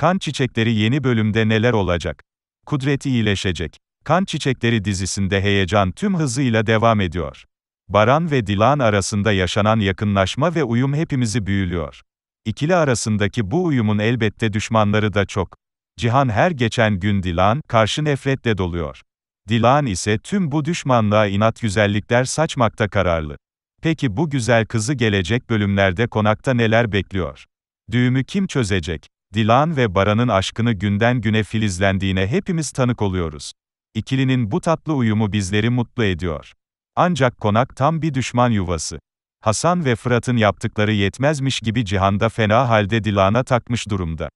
Kan Çiçekleri yeni bölümde neler olacak? Kudret iyileşecek. Kan Çiçekleri dizisinde heyecan tüm hızıyla devam ediyor. Baran ve Dilan arasında yaşanan yakınlaşma ve uyum hepimizi büyülüyor. İkili arasındaki bu uyumun elbette düşmanları da çok. Cihan her geçen gün Dilan, karşı nefretle doluyor. Dilan ise tüm bu düşmanlığa inat güzellikler saçmakta kararlı. Peki bu güzel kızı gelecek bölümlerde konakta neler bekliyor? Düğümü kim çözecek? Dilan ve Baran'ın aşkını günden güne filizlendiğine hepimiz tanık oluyoruz. İkilinin bu tatlı uyumu bizleri mutlu ediyor. Ancak konak tam bir düşman yuvası. Hasan ve Fırat'ın yaptıkları yetmezmiş gibi cihanda fena halde Dilan'a takmış durumda.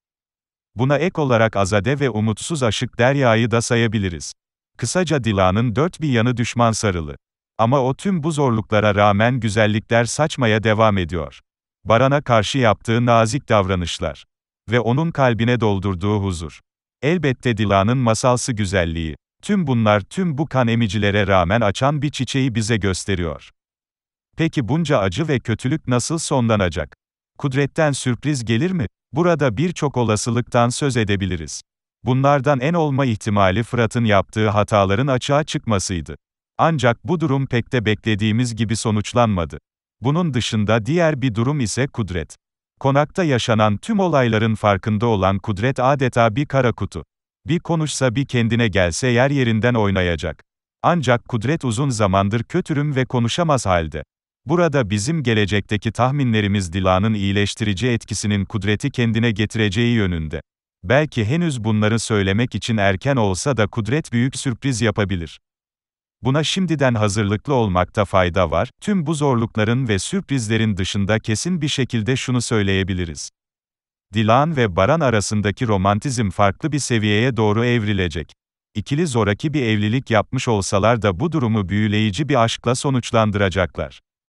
Buna ek olarak azade ve umutsuz aşık Derya'yı da sayabiliriz. Kısaca Dilan'ın dört bir yanı düşman sarılı. Ama o tüm bu zorluklara rağmen güzellikler saçmaya devam ediyor. Baran'a karşı yaptığı nazik davranışlar ve onun kalbine doldurduğu huzur. Elbette Dila'nın masalsı güzelliği. Tüm bunlar tüm bu kan emicilere rağmen açan bir çiçeği bize gösteriyor. Peki bunca acı ve kötülük nasıl sonlanacak? Kudretten sürpriz gelir mi? Burada birçok olasılıktan söz edebiliriz. Bunlardan en olma ihtimali Fırat'ın yaptığı hataların açığa çıkmasıydı. Ancak bu durum pek de beklediğimiz gibi sonuçlanmadı. Bunun dışında diğer bir durum ise kudret. Konakta yaşanan tüm olayların farkında olan Kudret adeta bir kara kutu. Bir konuşsa bir kendine gelse yer yerinden oynayacak. Ancak Kudret uzun zamandır kötürüm ve konuşamaz halde. Burada bizim gelecekteki tahminlerimiz Dila'nın iyileştirici etkisinin Kudret'i kendine getireceği yönünde. Belki henüz bunları söylemek için erken olsa da Kudret büyük sürpriz yapabilir. Buna şimdiden hazırlıklı olmakta fayda var. Tüm bu zorlukların ve sürprizlerin dışında kesin bir şekilde şunu söyleyebiliriz. Dilan ve Baran arasındaki romantizm farklı bir seviyeye doğru evrilecek. İkili zoraki bir evlilik yapmış olsalar da bu durumu büyüleyici bir aşkla sonuçlandıracaklar.